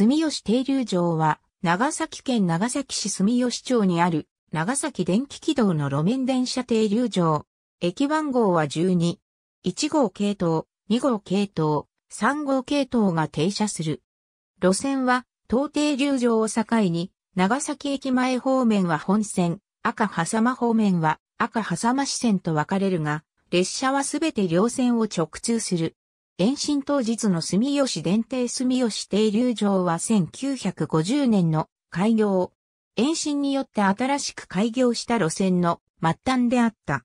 住吉停留場は、長崎県長崎市住吉町にある、長崎電気軌道の路面電車停留場。駅番号は12。1号系統、2号系統、3号系統が停車する。路線は、東停留場を境に、長崎駅前方面は本線、赤狭間方面は赤狭間支線と分かれるが、列車はすべて両線を直通する。延伸当日の住吉電停住吉停留場は1950年の開業。延伸によって新しく開業した路線の末端であった。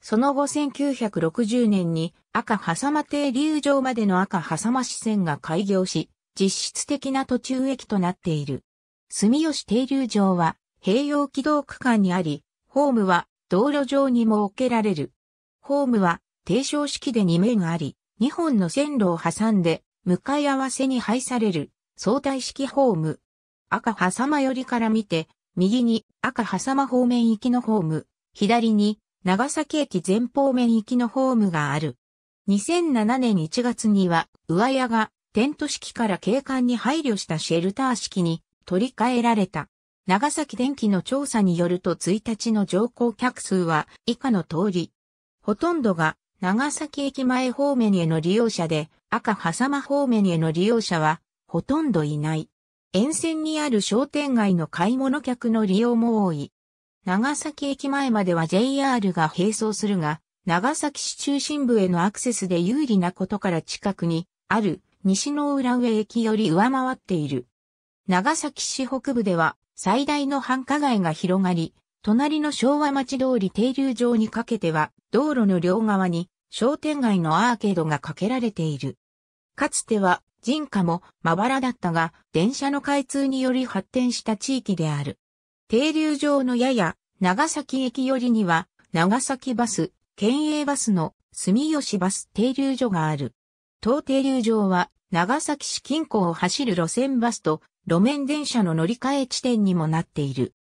その後1960年に赤狭間停留場までの赤狭間支線が開業し、実質的な途中駅となっている。住吉停留場は併用軌道区間にあり、ホームは道路上に設けられる。ホームは低床式で2面あり、2本の線路を挟んで、向かい合わせに配される相対式ホーム。赤狭間寄りから見て、右に赤狭間方面行きのホーム、左に長崎駅前方面行きのホームがある。2007年1月には、上屋がテント式から景観に配慮したシェルター式に取り替えられた。長崎電気の調査によると1日の乗降客数は以下の通り。ほとんどが長崎駅前方面への利用者で、赤狭間方面への利用者は、ほとんどいない。沿線にある商店街の買い物客の利用も多い。長崎駅前までは JR が並走するが、長崎市中心部へのアクセスで有利なことから近くにある西の浦上駅より上回っている。長崎市北部では最大の繁華街が広がり、隣の昭和町通り停留場にかけては、道路の両側に商店街のアーケードがかけられている。かつては人家もまばらだったが、電車の開通により発展した地域である。停留場のやや長崎駅寄りには、長崎バス、県営バスの住吉バス停留所がある。当停留場は、長崎市近郊を走る路線バスと路面電車の乗り換え地点にもなっている。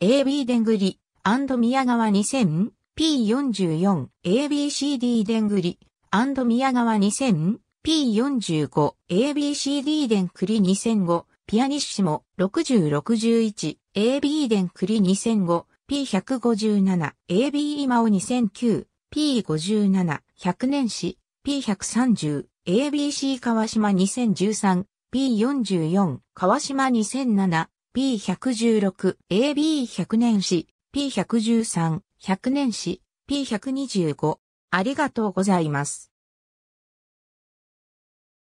AB でんぐり、宮川 2000? P44、ABCD でんぐり、宮川 2000? P45、ABCD でんくり2005、ピアニッシモ、6061、AB でんくり2005、P157、AB 今を2009、P57、100年史、P130、ABC 川島 2013P44 川島2007 P116、AB100 年史、P113、100年史、P125。ありがとうございます。